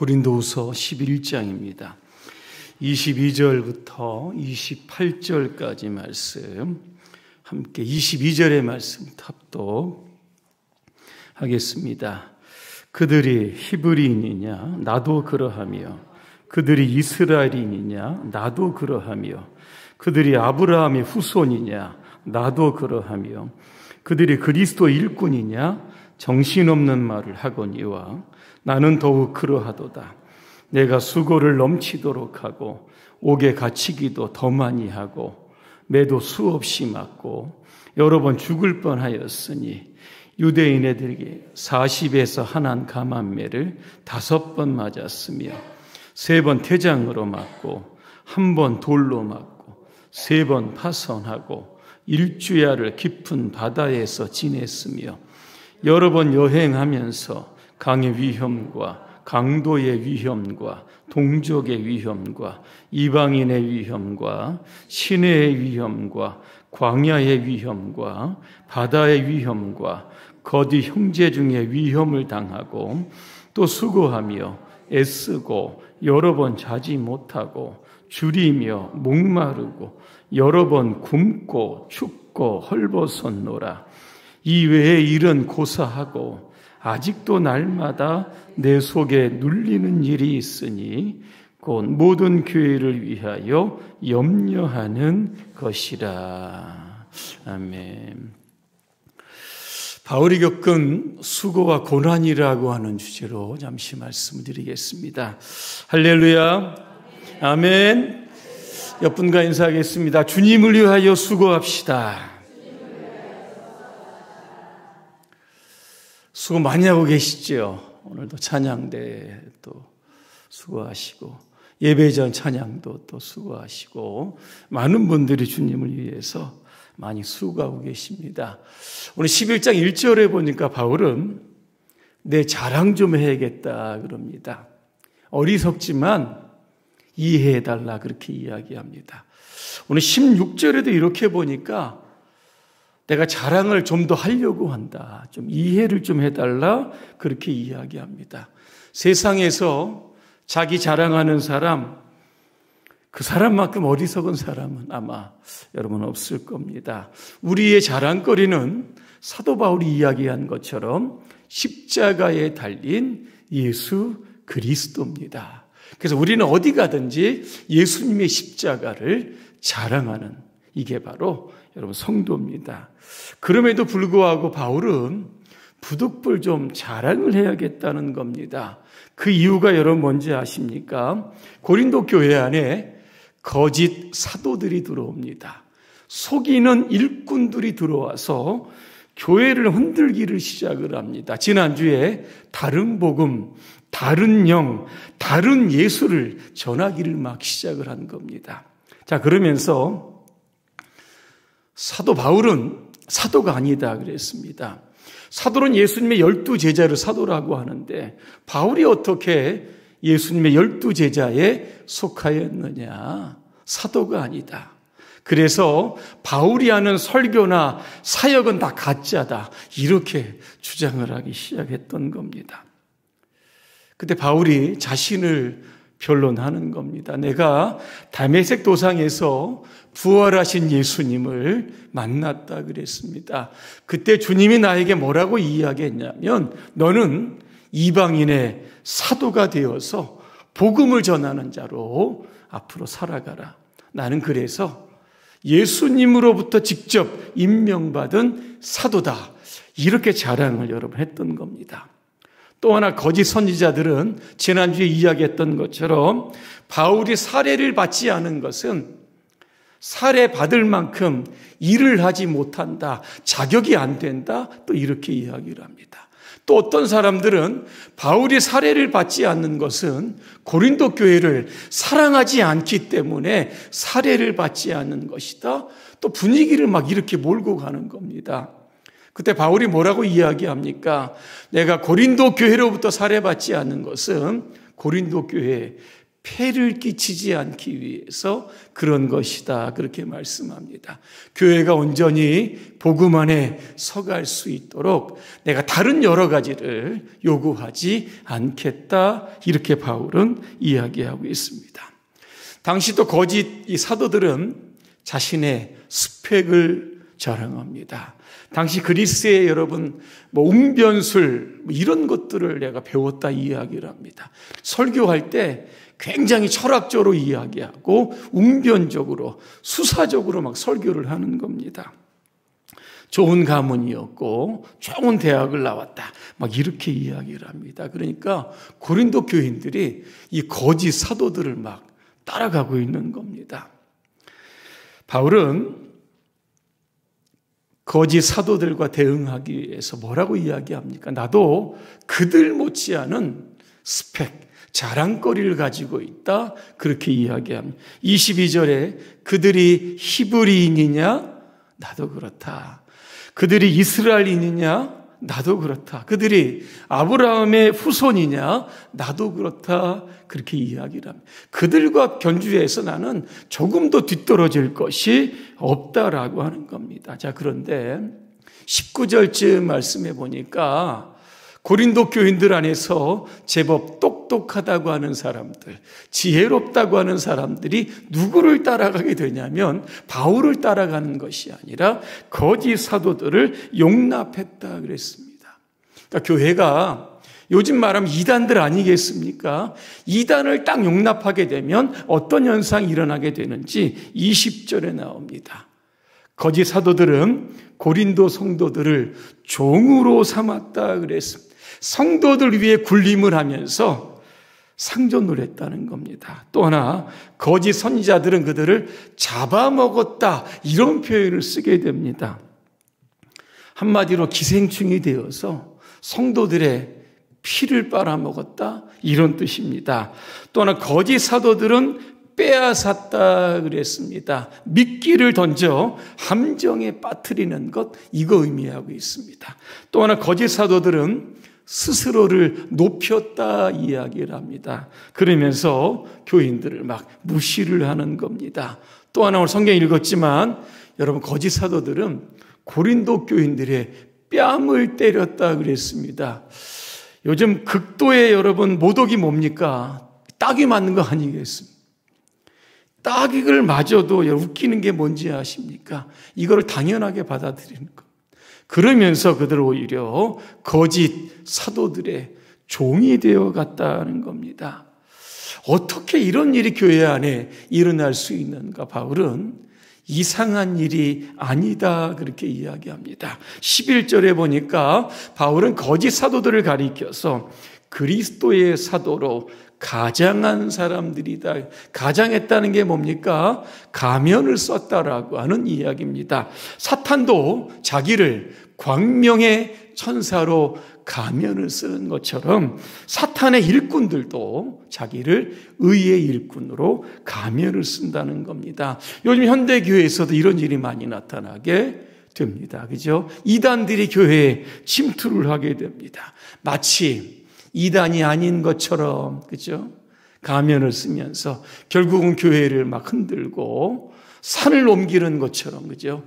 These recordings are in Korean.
고린도후서 11장입니다. 22절부터 28절까지 말씀 함께 22절의 말씀 탑독하겠습니다. 그들이 히브리인이냐 나도 그러하며 그들이 이스라엘인이냐 나도 그러하며 그들이 아브라함의 후손이냐 나도 그러하며 그들이 그리스도 일꾼이냐 정신없는 말을 하거니와 나는 더욱 그러하도다. 내가 수고를 넘치도록 하고 옥에 갇히기도 더 많이 하고 매도 수없이 맞고 여러 번 죽을 뻔하였으니 유대인에게 40에서 한한 가만매를 다섯 번 맞았으며 세번 태장으로 맞고 한 번 돌로 맞고 세 번 파선하고 일주야를 깊은 바다에서 지냈으며 여러 번 여행하면서 강의 위험과 강도의 위험과 동족의 위험과 이방인의 위험과 시내의 위험과 광야의 위험과 바다의 위험과 거디 형제 중에 위험을 당하고 또 수고하며 애쓰고 여러 번 자지 못하고 줄이며 목마르고 여러 번 굶고 춥고 헐벗었노라 이외에 일은 고사하고 아직도 날마다 내 속에 눌리는 일이 있으니 곧 모든 교회를 위하여 염려하는 것이라. 아멘. 바울이 겪은 수고와 고난이라고 하는 주제로 잠시 말씀드리겠습니다. 할렐루야. 아멘. 옆분과 인사하겠습니다. 주님을 위하여 수고합시다. 수고 많이 하고 계시지요. 오늘도 찬양대 또 수고하시고 예배전 찬양도 또 수고하시고 많은 분들이 주님을 위해서 많이 수고하고 계십니다. 오늘 11장 1절에 보니까 바울은 내 자랑 좀 해야겠다 그럽니다. 어리석지만 이해해달라 그렇게 이야기합니다. 오늘 16절에도 이렇게 보니까 내가 자랑을 좀 더 하려고 한다. 좀 이해를 좀 해달라. 그렇게 이야기합니다. 세상에서 자기 자랑하는 사람, 그 사람만큼 어리석은 사람은 아마 여러분 없을 겁니다. 우리의 자랑거리는 사도 바울이 이야기한 것처럼 십자가에 달린 예수 그리스도입니다. 그래서 우리는 어디 가든지 예수님의 십자가를 자랑하는 이게 바로 여러분 성도입니다. 그럼에도 불구하고 바울은 부득불 좀 자랑을 해야겠다는 겁니다. 그 이유가 여러분 뭔지 아십니까? 고린도 교회 안에 거짓 사도들이 들어옵니다. 속이는 일꾼들이 들어와서 교회를 흔들기를 시작을 합니다. 지난주에 다른 복음, 다른 영, 다른 예수를 전하기를 막 시작을 한 겁니다. 자, 그러면서 사도 바울은 사도가 아니다 그랬습니다. 사도는 예수님의 열두 제자를 사도라고 하는데 바울이 어떻게 예수님의 열두 제자에 속하였느냐? 사도가 아니다. 그래서 바울이 하는 설교나 사역은 다 가짜다. 이렇게 주장을 하기 시작했던 겁니다. 그때 바울이 자신을 변론하는 겁니다. 내가 다메섹 도상에서 부활하신 예수님을 만났다 그랬습니다. 그때 주님이 나에게 뭐라고 이야기했냐면 너는 이방인의 사도가 되어서 복음을 전하는 자로 앞으로 살아가라. 나는 그래서 예수님으로부터 직접 임명받은 사도다. 이렇게 자랑을 여러분 했던 겁니다. 또 하나 거짓 선지자들은 지난주에 이야기했던 것처럼 바울이 사례를 받지 않은 것은 사례 받을 만큼 일을 하지 못한다. 자격이 안 된다. 또 이렇게 이야기를 합니다. 또 어떤 사람들은 바울이 사례를 받지 않는 것은 고린도 교회를 사랑하지 않기 때문에 사례를 받지 않는 것이다. 또 분위기를 막 이렇게 몰고 가는 겁니다. 그때 바울이 뭐라고 이야기합니까? 내가 고린도 교회로부터 살해받지 않는 것은 고린도 교회에 폐를 끼치지 않기 위해서 그런 것이다. 그렇게 말씀합니다. 교회가 온전히 복음 안에 서갈 수 있도록 내가 다른 여러 가지를 요구하지 않겠다. 이렇게 바울은 이야기하고 있습니다. 당시 또 거짓 이 사도들은 자신의 스펙을 자랑합니다. 당시 그리스의 여러분 뭐 웅변술 뭐 이런 것들을 내가 배웠다 이야기를 합니다. 설교할 때 굉장히 철학적으로 이야기하고 웅변적으로 수사적으로 막 설교를 하는 겁니다. 좋은 가문이었고 좋은 대학을 나왔다. 막 이렇게 이야기를 합니다. 그러니까 고린도 교인들이 이 거짓 사도들을 막 따라가고 있는 겁니다. 바울은 거짓 사도들과 대응하기 위해서 뭐라고 이야기합니까? 나도 그들 못지않은 스펙, 자랑거리를 가지고 있다. 그렇게 이야기합니다. 22절에 그들이 히브리인이냐? 나도 그렇다. 그들이 이스라엘인이냐? 나도 그렇다. 그들이 아브라함의 후손이냐? 나도 그렇다. 그렇게 이야기를 합니다. 그들과 견주에서 나는 조금도 뒤떨어질 것이 없다라고 하는 겁니다. 자, 그런데 19절쯤 말씀해 보니까 고린도 교인들 안에서 제법 똑똑하다고 하는 사람들, 지혜롭다고 하는 사람들이 누구를 따라가게 되냐면 바울을 따라가는 것이 아니라 거짓 사도들을 용납했다 그랬습니다. 그러니까 교회가 요즘 말하면 이단들 아니겠습니까? 이단을 딱 용납하게 되면 어떤 현상이 일어나게 되는지 20절에 나옵니다. 거짓 사도들은 고린도 성도들을 종으로 삼았다 그랬습니다. 성도들 위해 군림을 하면서 상존을 했다는 겁니다. 또 하나 거짓 선지자들은 그들을 잡아먹었다 이런 표현을 쓰게 됩니다. 한마디로 기생충이 되어서 성도들의 피를 빨아먹었다 이런 뜻입니다. 또 하나 거짓 사도들은 빼앗았다 그랬습니다. 미끼를 던져 함정에 빠뜨리는 것 이거 의미하고 있습니다. 또 하나 거짓 사도들은 스스로를 높였다 이야기를 합니다. 그러면서 교인들을 막 무시를 하는 겁니다. 또 하나 오늘 성경 읽었지만 여러분 거짓 사도들은 고린도 교인들의 뺨을 때렸다 그랬습니다. 요즘 극도의 여러분 모독이 뭡니까? 딱이 맞는 거 아니겠습니까? 딱이를 맞아도 웃기는 게 뭔지 아십니까? 이걸 당연하게 받아들이는 거. 그러면서 그들 오히려 거짓 사도들의 종이 되어 갔다는 겁니다. 어떻게 이런 일이 교회 안에 일어날 수 있는가? 바울은 이상한 일이 아니다. 그렇게 이야기합니다. 11절에 보니까 바울은 거짓 사도들을 가리켜서 그리스도의 사도로 가장한 사람들이다. 가장했다는 게 뭡니까? 가면을 썼다라고 하는 이야기입니다. 사탄도 자기를 광명의 천사로 가면을 쓰는 것처럼 사탄의 일꾼들도 자기를 의의 일꾼으로 가면을 쓴다는 겁니다. 요즘 현대교회에서도 이런 일이 많이 나타나게 됩니다. 그죠? 이단들이 교회에 침투를 하게 됩니다. 마치 이단이 아닌 것처럼 그죠? 가면을 쓰면서 결국은 교회를 막 흔들고 산을 옮기는 것처럼 그죠?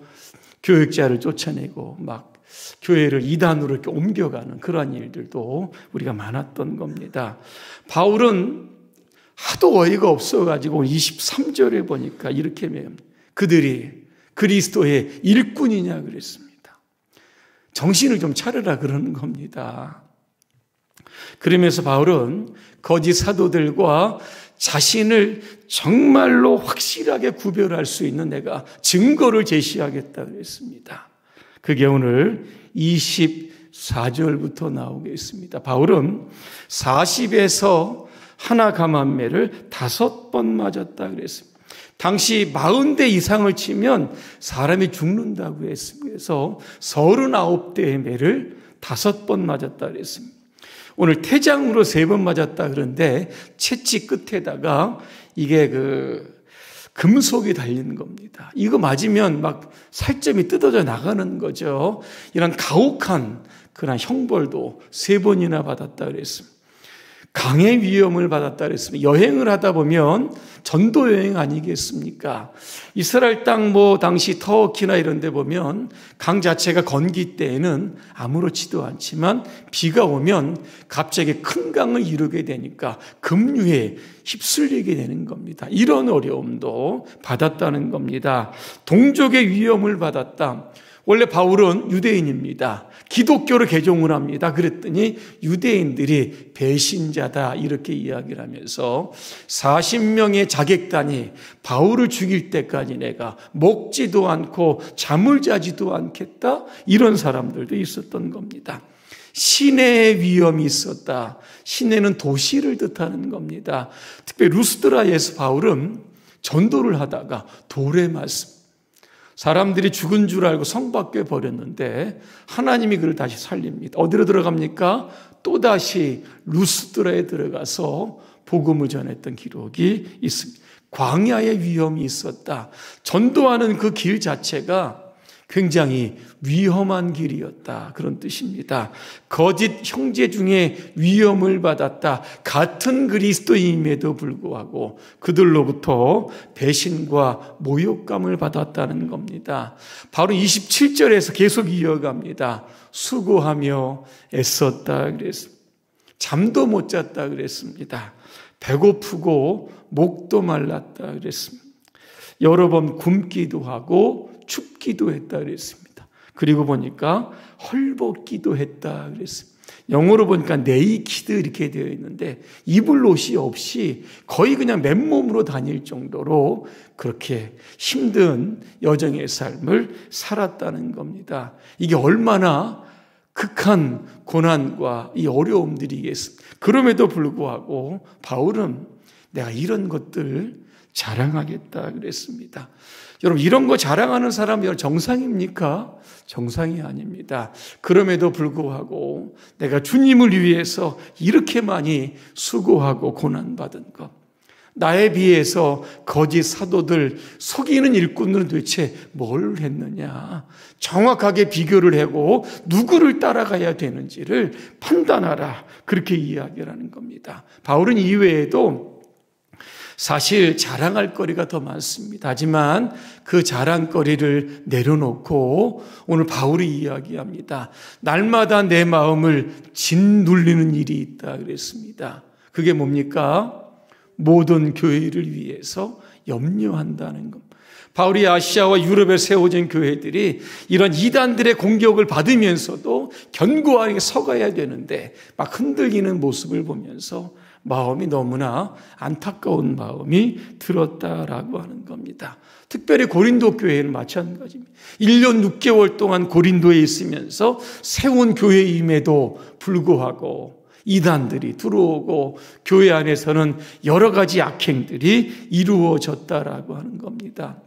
교육자를 쫓아내고 막 교회를 이단으로 이렇게 옮겨가는 그런 일들도 우리가 많았던 겁니다. 바울은 하도 어이가 없어가지고 23절에 보니까 이렇게 매음 그들이 그리스도의 일꾼이냐 그랬습니다. 정신을 좀 차려라 그러는 겁니다. 그러면서 바울은 거짓 사도들과 자신을 정말로 확실하게 구별할 수 있는 내가 증거를 제시하겠다 그랬습니다. 그게 오늘 24절부터 나오게 있습니다. 바울은 40에서 하나 가만매를 다섯 번 맞았다 그랬습니다. 당시 40대 이상을 치면 사람이 죽는다고 했습니다. 그래서 39대의 매를 다섯 번 맞았다 그랬습니다. 오늘 퇴장으로세 번 맞았다 그런데 채찍 끝에다가 이게 그 금속이 달린 겁니다. 이거 맞으면 막 살점이 뜯어져 나가는 거죠. 이런 가혹한 그런 형벌도 세 번이나 받았다 그랬습니다. 강의 위험을 받았다 그랬습니다 여행을 하다 보면 전도 여행 아니겠습니까? 이스라엘 땅 뭐 당시 터키나 이런 데 보면 강 자체가 건기 때에는 아무렇지도 않지만 비가 오면 갑자기 큰 강을 이루게 되니까 급류에 휩쓸리게 되는 겁니다. 이런 어려움도 받았다는 겁니다. 동족의 위험을 받았다. 원래 바울은 유대인입니다. 기독교를 개종을 합니다. 그랬더니 유대인들이 배신자다 이렇게 이야기를 하면서 40명의 자객단이 바울을 죽일 때까지 내가 먹지도 않고 잠을 자지도 않겠다 이런 사람들도 있었던 겁니다. 시내의 위험이 있었다. 시내는 도시를 뜻하는 겁니다. 특히 루스드라에서 바울은 전도를 하다가 돌에 맞습니다. 사람들이 죽은 줄 알고 성 밖에 버렸는데 하나님이 그를 다시 살립니다. 어디로 들어갑니까? 또다시 루스드라에 들어가서 복음을 전했던 기록이 있습니다. 광야의 위험이 있었다. 전도하는 그 길 자체가 굉장히 위험한 길이었다. 그런 뜻입니다. 거짓 형제 중에 위험을 받았다. 같은 그리스도임에도 불구하고 그들로부터 배신과 모욕감을 받았다는 겁니다. 바로 27절에서 계속 이어갑니다. 수고하며 애썼다 그랬습니다. 잠도 못 잤다 그랬습니다. 배고프고 목도 말랐다 그랬습니다. 여러 번 굶기도 하고 춥기도 했다 그랬습니다. 그리고 보니까 헐벗기도 했다 그랬습니다. 영어로 보니까 네이키드 이렇게 되어 있는데 입을 옷이 없이 거의 그냥 맨몸으로 다닐 정도로 그렇게 힘든 여정의 삶을 살았다는 겁니다. 이게 얼마나 극한 고난과 이 어려움들이겠습니까? 그럼에도 불구하고 바울은 내가 이런 것들 자랑하겠다 그랬습니다. 여러분 이런 거 자랑하는 사람이 정상입니까? 정상이 아닙니다. 그럼에도 불구하고 내가 주님을 위해서 이렇게 많이 수고하고 고난 받은 것 나에 비해서 거짓 사도들 속이는 일꾼들은 도대체 뭘 했느냐? 정확하게 비교를 하고 누구를 따라가야 되는지를 판단하라. 그렇게 이야기를 하는 겁니다. 바울은 이외에도 사실 자랑할 거리가 더 많습니다. 하지만 그 자랑거리를 내려놓고 오늘 바울이 이야기합니다. 날마다 내 마음을 짓눌리는 일이 있다 그랬습니다. 그게 뭡니까? 모든 교회를 위해서 염려한다는 겁니다. 바울이 아시아와 유럽에 세워진 교회들이 이런 이단들의 공격을 받으면서도 견고하게 서가야 되는데 막 흔들리는 모습을 보면서 마음이 너무나 안타까운 마음이 들었다라고 하는 겁니다. 특별히 고린도 교회는 마찬가지입니다. 1년 6개월 동안 고린도에 있으면서 세운 교회임에도 불구하고 이단들이 들어오고 교회 안에서는 여러 가지 악행들이 이루어졌다라고 하는 겁니다.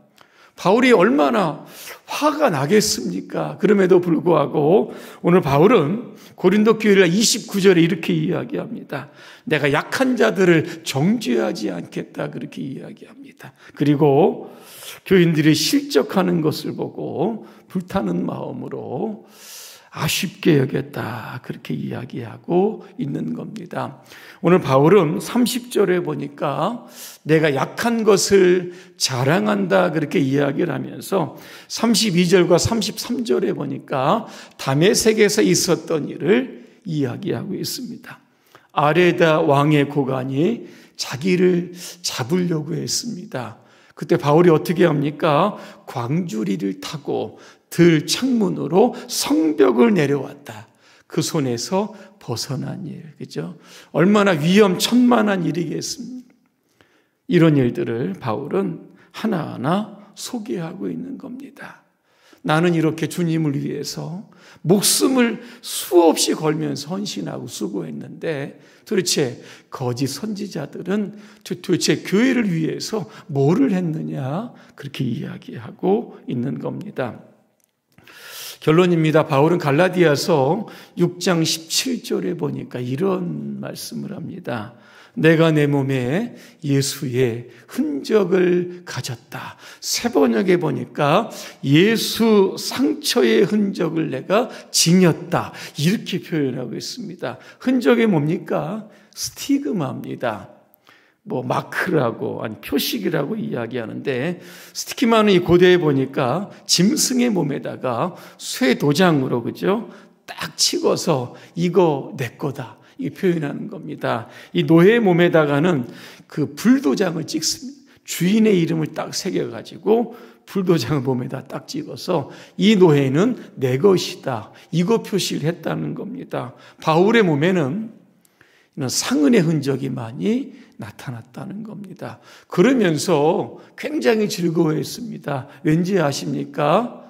바울이 얼마나 화가 나겠습니까? 그럼에도 불구하고 오늘 바울은 고린도 교회를 29절에 이렇게 이야기합니다. 내가 약한 자들을 정죄하지 않겠다. 그렇게 이야기합니다. 그리고 교인들이 실적하는 것을 보고 불타는 마음으로 아쉽게 여겼다. 그렇게 이야기하고 있는 겁니다. 오늘 바울은 30절에 보니까 내가 약한 것을 자랑한다. 그렇게 이야기를 하면서 32절과 33절에 보니까 담의 세계에서 있었던 일을 이야기하고 있습니다. 아레다 왕의 고관이 자기를 잡으려고 했습니다. 그때 바울이 어떻게 합니까? 광주리를 타고 들 창문으로 성벽을 내려왔다. 그 손에서 벗어난 일, 그죠? 얼마나 위험천만한 일이겠습니까? 이런 일들을 바울은 하나하나 소개하고 있는 겁니다. 나는 이렇게 주님을 위해서 목숨을 수없이 걸면서 헌신하고 수고했는데 도대체 거짓 선지자들은 도대체 교회를 위해서 뭐를 했느냐 그렇게 이야기하고 있는 겁니다. 결론입니다. 바울은 갈라디아서 6장 17절에 보니까 이런 말씀을 합니다. 내가 내 몸에 예수의 흔적을 가졌다. 세 번역에 보니까 예수 상처의 흔적을 내가 지녔다. 이렇게 표현하고 있습니다. 흔적이 뭡니까? 스티그마입니다. 뭐 마크라고 아니 표식이라고 이야기하는데 스티키마는 이 고대에 보니까 짐승의 몸에다가 쇠 도장으로 그죠 딱 찍어서 이거 내 거다 이 표현하는 겁니다. 이 노예의 몸에다가는 그 불도장을 찍습니다. 주인의 이름을 딱 새겨 가지고 불도장을 몸에다 딱 찍어서 이 노예는 내 것이다. 이거 표시를 했다는 겁니다. 바울의 몸에는 상은의 흔적이 많이 나타났다는 겁니다. 그러면서 굉장히 즐거워했습니다. 왠지 아십니까?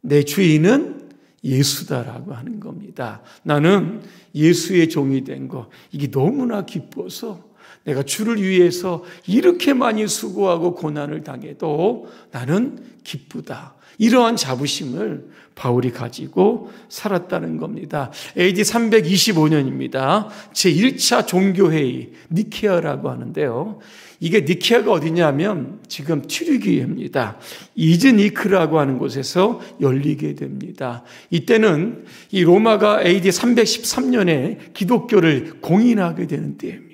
내 주인은 예수다라고 하는 겁니다. 나는 예수의 종이 된 거, 이게 너무나 기뻐서 내가 주를 위해서 이렇게 많이 수고하고 고난을 당해도 나는 기쁘다. 이러한 자부심을 바울이 가지고 살았다는 겁니다. AD 325년입니다. 제1차 종교회의 니케아라고 하는데요. 이게 니케아가 어디냐면 지금 튀르기입니다. 이즈니크라고 하는 곳에서 열리게 됩니다. 이때는 이 로마가 AD 313년에 기독교를 공인하게 되는 때입니다.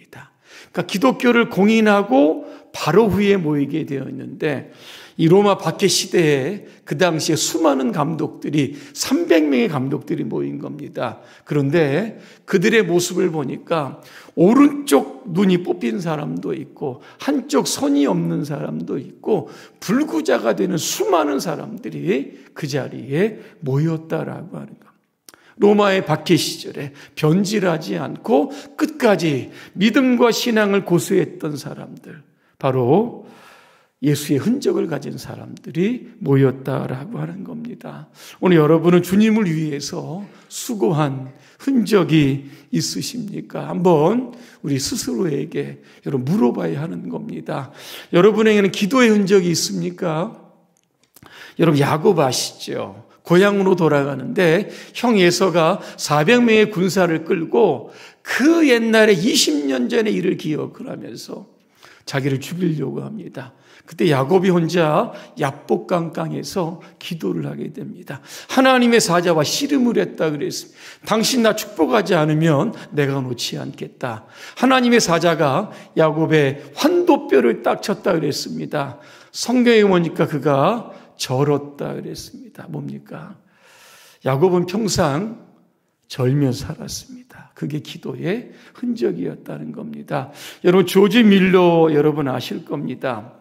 그러니까 기독교를 공인하고 바로 후에 모이게 되었는데 이 로마 밖의 시대에 그 당시에 수많은 감독들이 300명의 감독들이 모인 겁니다. 그런데 그들의 모습을 보니까 오른쪽 눈이 뽑힌 사람도 있고 한쪽 손이 없는 사람도 있고 불구자가 되는 수많은 사람들이 그 자리에 모였다라고 하는 로마의 박해 시절에 변질하지 않고 끝까지 믿음과 신앙을 고수했던 사람들, 바로 예수의 흔적을 가진 사람들이 모였다라고 하는 겁니다. 오늘 여러분은 주님을 위해서 수고한 흔적이 있으십니까? 한번 우리 스스로에게 여러분 물어봐야 하는 겁니다. 여러분에게는 기도의 흔적이 있습니까? 여러분 야곱 아시죠? 고향으로 돌아가는데 형 예서가 400명의 군사를 끌고 그 옛날에 20년 전에 일을 기억을 하면서 자기를 죽이려고 합니다. 그때 야곱이 혼자 야복강강에서 기도를 하게 됩니다. 하나님의 사자와 씨름을 했다 그랬습니다. 당신 나 축복하지 않으면 내가 놓지 않겠다. 하나님의 사자가 야곱의 환도뼈를 딱 쳤다 그랬습니다. 성경에 보니까 그가 절었다 그랬습니다. 뭡니까? 야곱은 평상 절며 살았습니다. 그게 기도의 흔적이었다는 겁니다. 여러분 조지 밀러 여러분 아실 겁니다.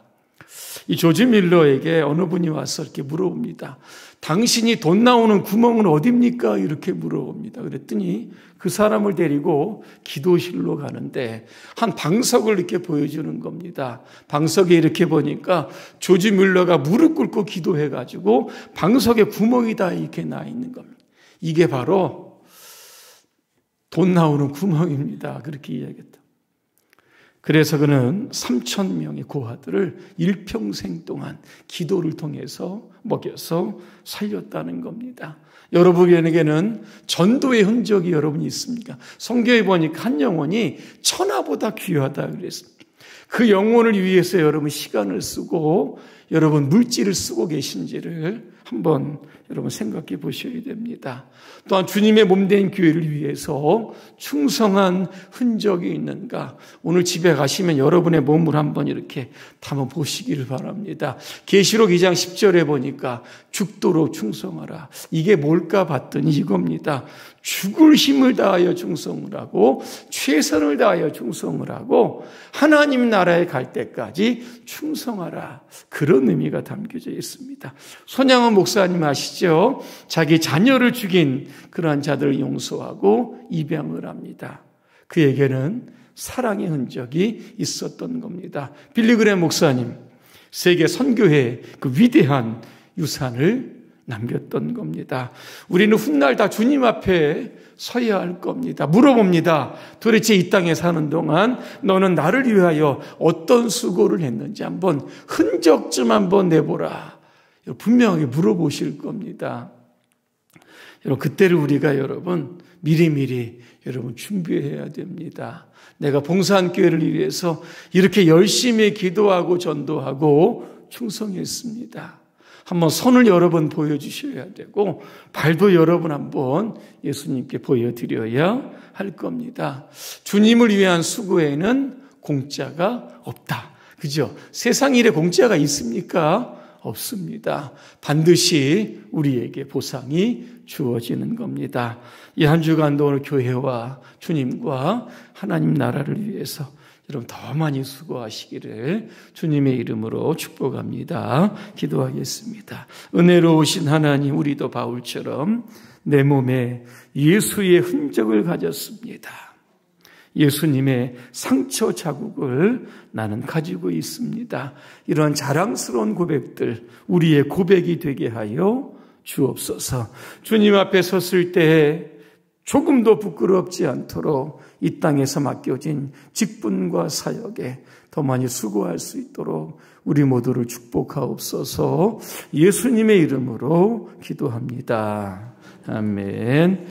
이 조지 밀러에게 어느 분이 와서 이렇게 물어봅니다. 당신이 돈 나오는 구멍은 어딥니까? 이렇게 물어봅니다. 그랬더니 그 사람을 데리고 기도실로 가는데 한 방석을 이렇게 보여주는 겁니다. 방석에 이렇게 보니까 조지 밀러가 무릎 꿇고 기도해가지고 방석에 구멍이 다 이렇게 나 있는 겁니다. 이게 바로 돈 나오는 구멍입니다. 그렇게 이야기했다. 그래서 그는 3천 명의 고아들을 일평생 동안 기도를 통해서 먹여서 살렸다는 겁니다. 여러분에게는 전도의 흔적이 여러분이 있습니까? 성경에 보니까 한 영혼이 천하보다 귀하다 그랬습니다. 그 영혼을 위해서 여러분 시간을 쓰고 여러분 물질을 쓰고 계신지를 한번 여러분 생각해 보셔야 됩니다. 또한 주님의 몸 된 교회를 위해서 충성한 흔적이 있는가? 오늘 집에 가시면 여러분의 몸을 한번 이렇게 담아 보시기를 바랍니다. 계시록 2장 10절에 보니까 죽도록 충성하라. 이게 뭘까 봤더니 이겁니다. 죽을 힘을 다하여 충성을 하고 최선을 다하여 충성을 하고 하나님 나라에 갈 때까지 충성하라. 그런 그런 의미가 담겨져 있습니다. 손양원 목사님 아시죠? 자기 자녀를 죽인 그러한 자들을 용서하고 입양을 합니다. 그에게는 사랑의 흔적이 있었던 겁니다. 빌리그레 목사님, 세계 선교회그 위대한 유산을 남겼던 겁니다. 우리는 훗날 다 주님 앞에 서야 할 겁니다. 물어봅니다. 도대체 이 땅에 사는 동안 너는 나를 위하여 어떤 수고를 했는지 한번 흔적 좀 한번 내보라. 분명하게 물어보실 겁니다. 여러분, 그때를 우리가 여러분, 미리미리 여러분 준비해야 됩니다. 내가 봉사한 교회를 위해서 이렇게 열심히 기도하고 전도하고 충성했습니다. 한번 손을 여러 번 보여주셔야 되고 발도 여러 번 한번 예수님께 보여드려야 할 겁니다. 주님을 위한 수고에는 공짜가 없다. 그죠? 세상 일에 공짜가 있습니까? 없습니다. 반드시 우리에게 보상이 주어지는 겁니다. 이 한 주간도 오늘 교회와 주님과 하나님 나라를 위해서 여러분 더 많이 수고하시기를 주님의 이름으로 축복합니다. 기도하겠습니다. 은혜로우신 하나님, 우리도 바울처럼 내 몸에 예수의 흔적을 가졌습니다. 예수님의 상처 자국을 나는 가지고 있습니다. 이런 자랑스러운 고백들, 우리의 고백이 되게 하여 주옵소서. 주님 앞에 섰을 때 조금도 부끄럽지 않도록 이 땅에서 맡겨진 직분과 사역에 더 많이 수고할 수 있도록 우리 모두를 축복하옵소서 예수님의 이름으로 기도합니다. 아멘.